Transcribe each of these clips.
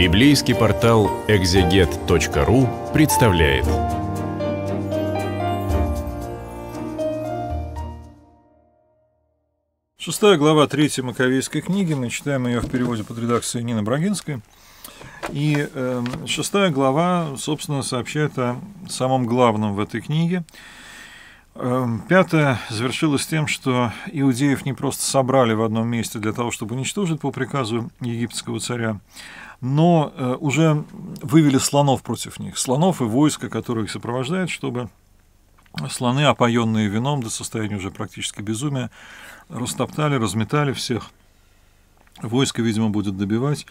Библейский портал экзегет.ру представляет. Шестая глава третьей Маковейской книги. Мы читаем ее в переводе под редакцией Нины Брагинской. И э, шестая глава, собственно, сообщает о самом главном в этой книге – Эм, пятое завершилось тем, что иудеев не просто собрали в одном месте для того, чтобы уничтожить по приказу египетского царя, но э, уже вывели слонов против них, слонов и войска, которые их сопровождают, чтобы слоны, опоенные вином до состояния уже практически безумия, растоптали, разметали всех. Войско, видимо, будет добивать.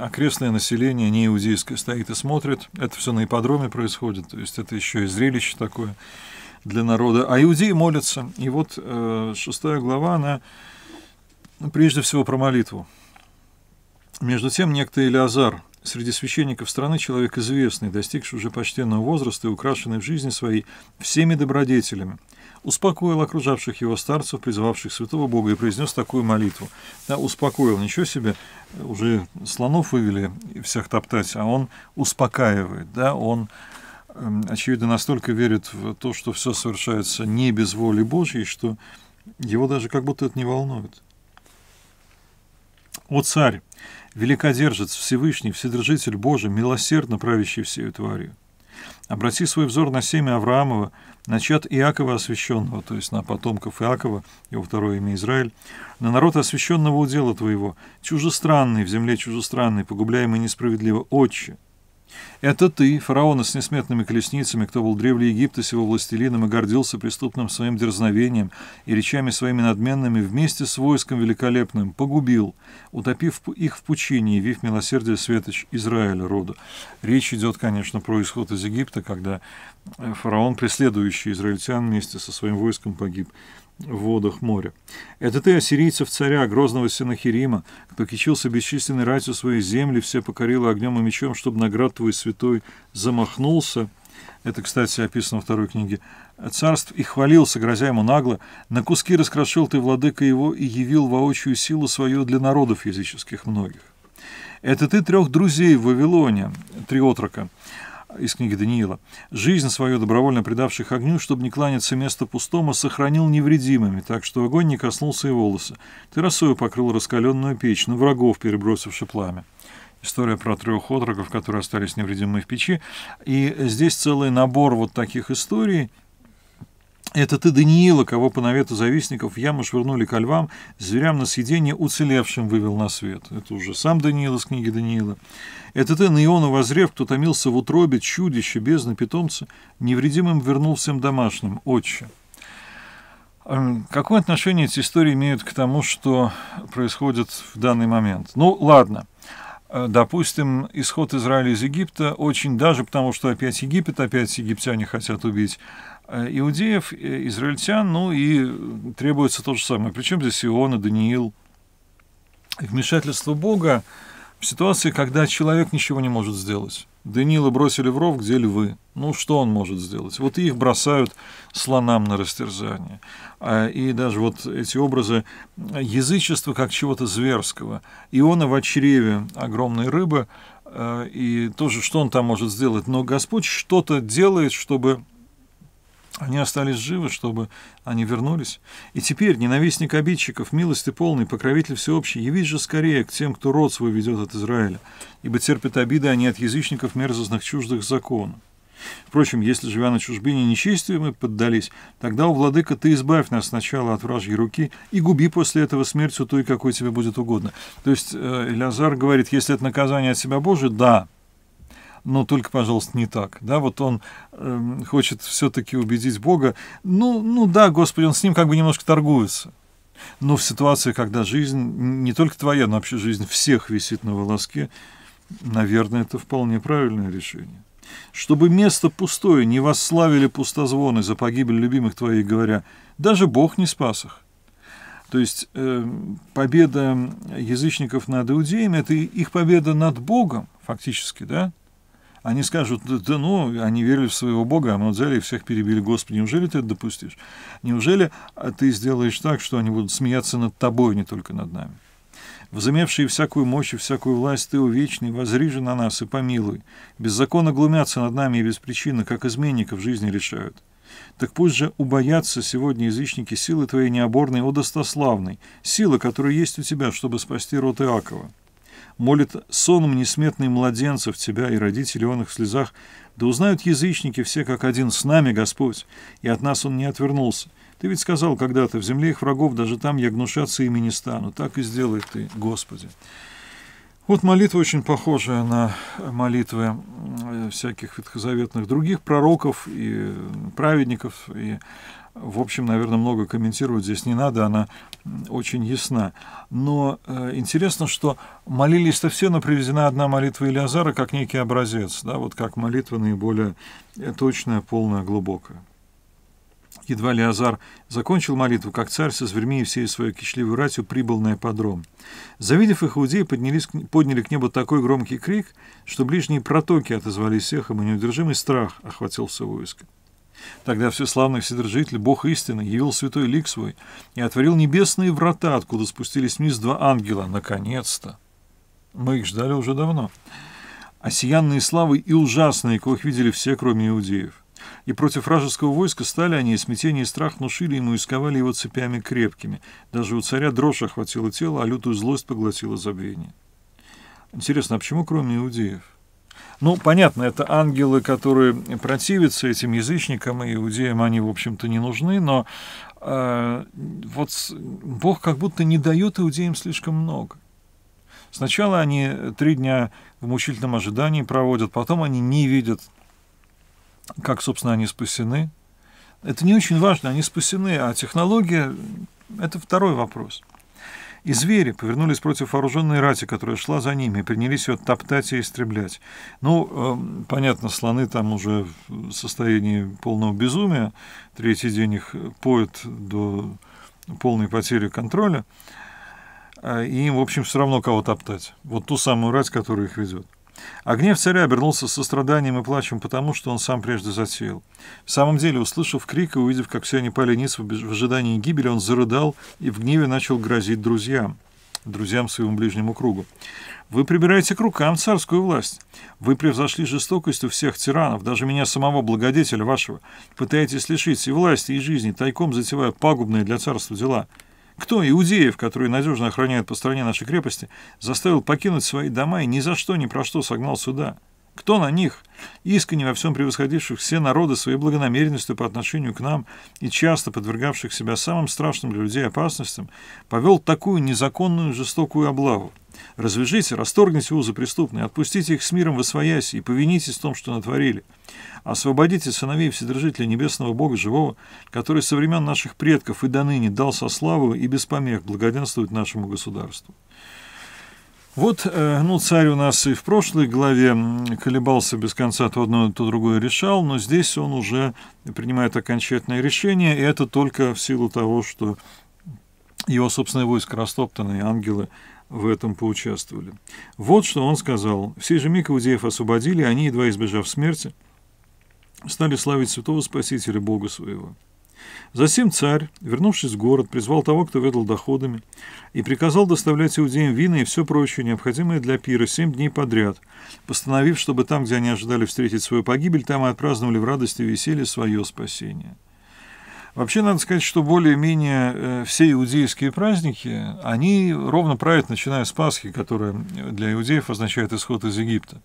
Окрестное население не иудейское, стоит и смотрит. Это все на ипподроме происходит, то есть это еще и зрелище такое для народа, а иудеи молятся. И вот э, шестая глава, она ну, прежде всего про молитву. Между тем, некто Илиазар, среди священников страны человек известный, достигший уже почтенного возраста и украшенный в жизни своей всеми добродетелями, успокоил окружавших его старцев, призывавших святого Бога, и произнес такую молитву. Да, успокоил, ничего себе, уже слонов вывели всех топтать, а он успокаивает, да, он Эм, очевидно, настолько верит в то, что все совершается не без воли Божьей, что его даже как будто это не волнует. «О царь, великодержец, Всевышний, Вседержитель Божий, милосердно правящий всею тварью, обрати свой взор на семя Авраамова, на чад Иакова освященного, то есть на потомков Иакова, его второе имя Израиль, на народ освященного удела твоего, чужестранный в земле чужестранный, погубляемый несправедливо, отче, это ты, фараона с несметными колесницами, кто был древле Египта с его властелином и гордился преступным своим дерзновением и речами своими надменными, вместе с войском великолепным погубил, утопив их в пучине, явив милосердие светоч Израиля рода. Речь идет, конечно, про исход из Египта, когда э, фараон, преследующий израильтян вместе со своим войском, погиб в водах моря. Это ты, ассирийцев царя, грозного Синахирима, кто кичился бесчисленной ратью своей земли, все покорила огнем и мечом, чтобы наград твой святой замахнулся. Это, кстати, описано во второй книге. Царств и хвалился, грозя ему нагло. На куски раскрошил ты, владыка его, и явил воочию силу свою для народов языческих многих. Это ты трех друзей в Вавилоне, три отрока из книги Даниила. «Жизнь свою добровольно предавших огню, чтобы не кланяться место пустому, сохранил невредимыми, так что огонь не коснулся и волоса. Ты росою покрыл раскаленную печь, на врагов перебросивши пламя». История про трех отроков, которые остались невредимыми в печи. И здесь целый набор вот таких историй, это ты, Даниила, кого по навету завистников в яму швырнули ко львам, зверям на съедение уцелевшим вывел на свет. Это уже сам Даниил из книги Даниила. Это ты, на Иона возрев, кто томился в утробе, чудище, бездны, питомца, невредимым вернул всем домашним, отче. Эм, какое отношение эти истории имеют к тому, что происходит в данный момент? Ну, ладно. Э, допустим, исход Израиля из Египта очень даже потому, что опять Египет, опять египтяне хотят убить Э, иудеев, э, израильтян, ну и требуется то же самое. Причем здесь Иоанн и Даниил. Вмешательство Бога в ситуации, когда человек ничего не может сделать. Даниила бросили в ров, где львы. Ну, что он может сделать? Вот их бросают слонам на растерзание. А, и даже вот эти образы язычества как чего-то зверского. Иона в чреве огромной рыбы, э, и тоже, что он там может сделать. Но Господь что-то делает, чтобы они остались живы, чтобы они вернулись. И теперь, ненавистник обидчиков, милость полный, покровитель всеобщий, явись же скорее к тем, кто род свой ведет от Израиля, ибо терпят обиды они от язычников мерзостных чуждых закона. Впрочем, если, живя на чужбине, нечестию мы поддались, тогда, у владыка, ты избавь нас сначала от вражьей руки и губи после этого смертью той, какой тебе будет угодно. То есть э, Элязар говорит, если это наказание от себя Божие, да, но только, пожалуйста, не так. Да, вот он э, хочет все-таки убедить Бога. Ну, ну да, Господи, он с ним как бы немножко торгуется. Но в ситуации, когда жизнь, не только твоя, но вообще жизнь всех висит на волоске, наверное, это вполне правильное решение. Чтобы место пустое не восславили пустозвоны за погибель любимых твоих, говоря, даже Бог не спас их. То есть э, победа язычников над иудеями – это их победа над Богом, фактически, да? Они скажут, да, да ну, они верили в своего Бога, а мы взяли и всех перебили. Господи, неужели ты это допустишь? Неужели а, ты сделаешь так, что они будут смеяться над тобой, а не только над нами? Возымевшие всякую мощь и всякую власть, Ты, увечный Вечный, возрижи на нас и помилуй. Беззаконно глумятся над нами и без причины, как изменников жизни решают. Так пусть же убоятся сегодня язычники силы Твоей необорной, о достославной, силы, которая есть у Тебя, чтобы спасти род Иакова молит соном несметный младенцев тебя и родители он их в слезах, да узнают язычники все как один с нами, Господь, и от нас он не отвернулся. Ты ведь сказал когда-то, в земле их врагов даже там я гнушаться ими не стану, так и сделай ты, Господи». Вот молитва очень похожая на молитвы э, всяких ветхозаветных других пророков и праведников, и в общем, наверное, много комментировать здесь не надо, она очень ясна. Но э, интересно, что молились-то все, но привезена одна молитва Илиазара как некий образец, да, вот как молитва наиболее э, точная, полная, глубокая. Едва Леозар закончил молитву, как царь со зверьми и всей своей кичливой ратью прибыл на ипподром. Завидев их, иудеи поднялись, подняли к небу такой громкий крик, что ближние протоки отозвались всех, и неудержимый страх охватил все войско. Тогда всеславный Вседержитель, Бог истины, явил святой лик свой и отворил небесные врата, откуда спустились вниз два ангела. Наконец-то! Мы их ждали уже давно. Осиянные славы и ужасные, коих видели все, кроме иудеев. И против вражеского войска стали они, и смятение и страх внушили ему и сковали его цепями крепкими. Даже у царя дрожь охватила тело, а лютую злость поглотила забвение. Интересно, а почему кроме иудеев? Ну, понятно, это ангелы, которые противятся этим язычникам и иудеям, они, в общем-то, не нужны, но э, вот Бог как будто не дает иудеям слишком много. Сначала они три дня в мучительном ожидании проводят, потом они не видят, как, собственно, они спасены. Это не очень важно, они спасены, а технология – это второй вопрос и звери повернулись против вооруженной рати, которая шла за ними, и принялись ее топтать и истреблять. Ну, э, понятно, слоны там уже в состоянии полного безумия, третий день их поет до полной потери контроля, а, и им, в общем, все равно кого топтать. Вот ту самую рать, которая их ведет. А гнев царя обернулся состраданием и плачем потому, что он сам прежде засеял. В самом деле, услышав крик и увидев, как все они пали ниц в ожидании гибели, он зарыдал и в гневе начал грозить друзьям, друзьям своему ближнему кругу. Вы прибираете к рукам царскую власть. Вы превзошли жестокостью всех тиранов, даже меня самого благодетеля вашего. Пытаетесь лишить и власти, и жизни, тайком затевая пагубные для царства дела. Кто иудеев, которые надежно охраняют по стране нашей крепости, заставил покинуть свои дома и ни за что ни про что согнал сюда? Кто на них, искренне во всем превосходивших все народы своей благонамеренностью по отношению к нам и часто подвергавших себя самым страшным для людей опасностям, повел такую незаконную жестокую облаву? Развяжите, расторгните узы преступные, отпустите их с миром во своясь и повинитесь в том, что натворили. Освободите сыновей Вседержителя Небесного Бога Живого, который со времен наших предков и до ныне дал со славу и без помех благоденствует нашему государству. Вот, э, ну, царь у нас и в прошлой главе колебался без конца, то одно, то другое решал, но здесь он уже принимает окончательное решение, и это только в силу того, что его собственное войско растоптано, и ангелы в этом поучаствовали. Вот что он сказал. «Все же миг иудеев освободили, они, едва избежав смерти, стали славить святого Спасителя Бога своего». Затем царь, вернувшись в город, призвал того, кто ведал доходами, и приказал доставлять иудеям вина и все прочее, необходимое для пира, семь дней подряд, постановив, чтобы там, где они ожидали встретить свою погибель, там и отпраздновали в радости и веселье свое спасение. Вообще, надо сказать, что более-менее э, все иудейские праздники, они ровно правят, начиная с Пасхи, которая для иудеев означает исход из Египта.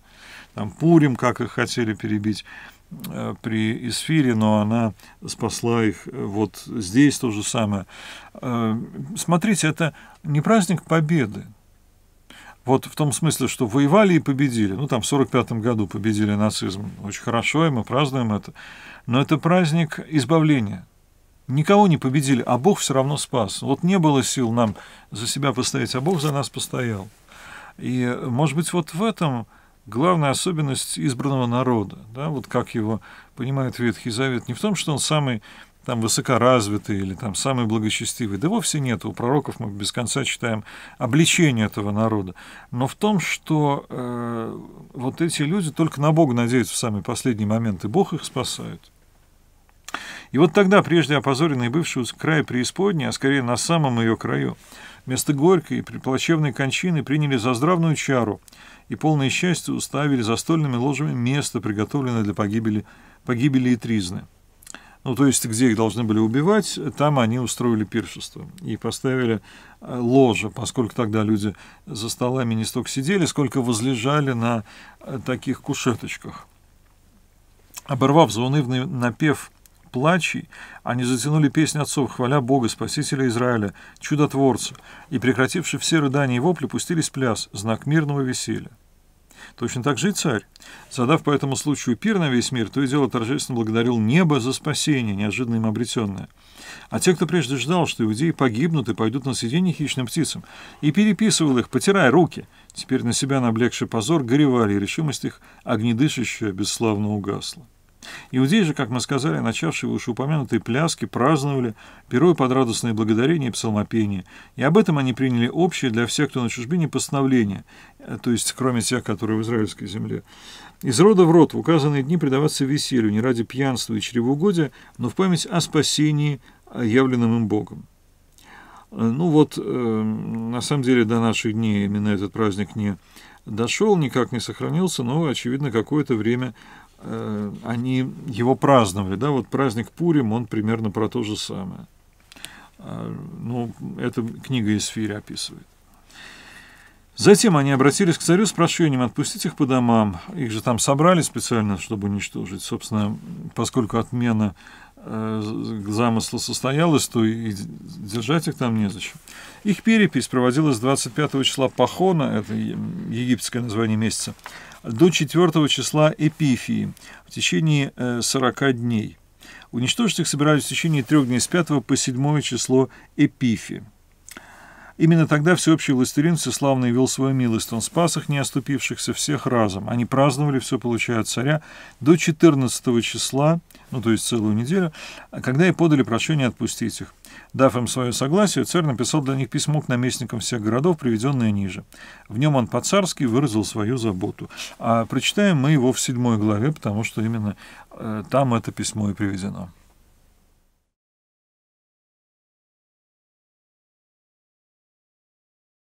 Там Пурим, как их хотели перебить, Э, при эсфире, но она спасла их э, вот здесь то же самое. Э, смотрите, это не праздник победы. Вот в том смысле, что воевали и победили. Ну, там в 1945 году победили нацизм. Очень хорошо, и мы празднуем это. Но это праздник избавления. Никого не победили, а Бог все равно спас. Вот не было сил нам за себя постоять, а Бог за нас постоял. И, может быть, вот в этом главная особенность избранного народа, да, вот как его понимает Ветхий Завет, не в том, что он самый там высокоразвитый или там самый благочестивый, да вовсе нет, у пророков мы без конца читаем обличение этого народа, но в том, что э, вот эти люди только на Бога надеются в самый последний момент, и Бог их спасает. И вот тогда прежде опозоренный бывший край преисподней, а скорее на самом ее краю, вместо горькой и плачевной кончины приняли за здравную чару и полное счастье уставили застольными ложами место, приготовленное для погибели, погибели и тризны. Ну, то есть, где их должны были убивать, там они устроили пиршество и поставили э, ложа, поскольку тогда люди за столами не столько сидели, сколько возлежали на э, таких кушеточках. Оборвав заунывный напев плачей, они затянули песнь отцов, хваля Бога, Спасителя Израиля, чудотворца, и, прекративши все рыдания и вопли, пустились пляс, знак мирного веселья. Точно так же и царь. Задав по этому случаю пир на весь мир, то и дело торжественно благодарил небо за спасение, неожиданно им обретенное. А те, кто прежде ждал, что иудеи погибнут и пойдут на сиденье хищным птицам, и переписывал их, потирая руки, теперь на себя наблегший позор, горевали, и решимость их огнедышащая бесславно угасла. Иудеи же, как мы сказали, начавшие вышеупомянутые пляски, праздновали, перо под радостные благодарения и псалмопения. И об этом они приняли общее для всех, кто на чужбине, постановление, э, то есть кроме тех, которые в израильской земле. Из рода в род в указанные дни предаваться веселью не ради пьянства и чревоугодия, но в память о спасении, э, явленном им Богом. Э, ну вот, на самом деле, до наших дней именно этот праздник не дошел, никак не сохранился, но, очевидно, какое-то время Э, они его праздновали, да, вот праздник Пурим, он примерно про то же самое. А, ну, это книга из Фири описывает. Затем они обратились к царю с прошением отпустить их по домам. Их же там собрали специально, чтобы уничтожить. Собственно, поскольку отмена э, замысла состоялась, то и держать их там незачем. Их перепись проводилась 25 числа Пахона, это египетское название месяца, до 4 числа Эпифии в течение 40 э, дней. Уничтожить их собирались в течение трех дней с 5 по 7 число Эпифи. Именно тогда всеобщий властелин всеславно вел свою милость. Он спас их, не оступившихся всех разом. Они праздновали все, получая от царя, до 14 числа ну, то есть целую неделю, когда и подали прошение отпустить их. Дав им свое согласие, царь написал для них письмо к наместникам всех городов, приведенное ниже. В нем он по-царски выразил свою заботу. А прочитаем мы его в седьмой главе, потому что именно э, там это письмо и приведено.